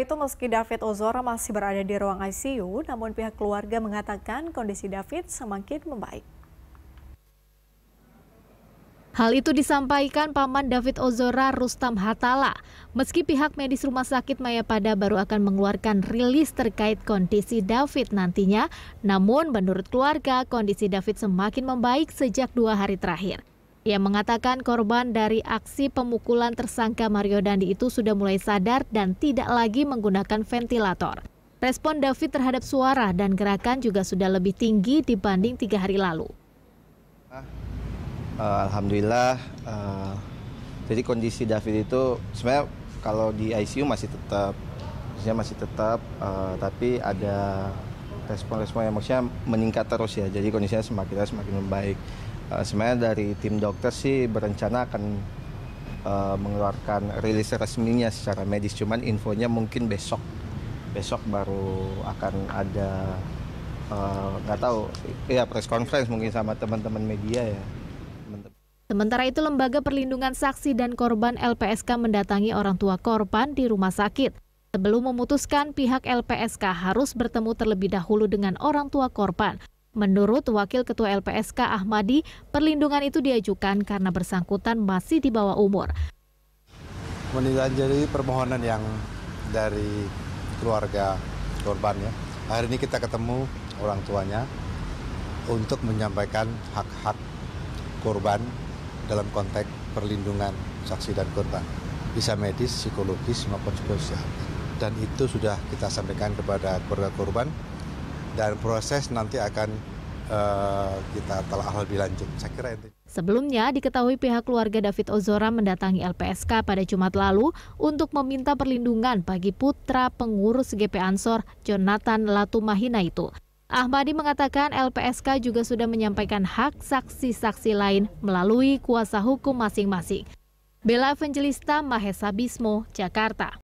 itu, meski David Ozora masih berada di ruang ICU, namun pihak keluarga mengatakan kondisi David semakin membaik. Hal itu disampaikan paman David Ozora Rustam Hatala. Meski pihak medis Rumah Sakit Mayapada baru akan mengeluarkan rilis terkait kondisi David nantinya, namun menurut keluarga kondisi David semakin membaik sejak dua hari terakhir. Ia mengatakan korban dari aksi pemukulan tersangka Mario Dandi itu sudah mulai sadar dan tidak lagi menggunakan ventilator. Respon David terhadap suara dan gerakan juga sudah lebih tinggi dibanding tiga hari lalu. Ah, eh, alhamdulillah, uh, jadi kondisi David itu sebenarnya kalau di ICU masih tetap, maksudnya masih tetap, uh, tapi ada respon-respon yang maksudnya meningkat terus ya. Jadi kondisinya semakin semakin membaik uh, sebenarnya dari tim dokter sih berencana akan uh, mengeluarkan rilis resminya secara medis cuman infonya mungkin besok besok baru akan ada eh, nggak uh, tahu ya press conference mungkin sama teman-teman media ya Sementara itu, Lembaga Perlindungan Saksi dan Korban LPSK mendatangi orang tua korban di rumah sakit. Sebelum memutuskan, pihak LPSK harus bertemu terlebih dahulu dengan orang tua korban Menurut Wakil Ketua LPSK Ahmadi, perlindungan itu diajukan karena bersangkutan masih di bawah umur. Menjadi permohonan yang dari keluarga korban ya. Hari ini kita ketemu orang tuanya untuk menyampaikan hak-hak korban dalam konteks perlindungan saksi dan korban. Bisa medis, psikologis, maupun psikososial. Dan itu sudah kita sampaikan kepada keluarga korban dan proses nanti akan uh, kita telah lebih lanjut. Saya kira itu. Sebelumnya diketahui pihak keluarga David Ozora mendatangi LPSK pada Jumat lalu untuk meminta perlindungan bagi putra pengurus GP Ansor Jonathan Latumahina itu. Ahmadi mengatakan LPSK juga sudah menyampaikan hak saksi-saksi lain melalui kuasa hukum masing-masing. Bella Evangelista Mahesa Bismo, Jakarta.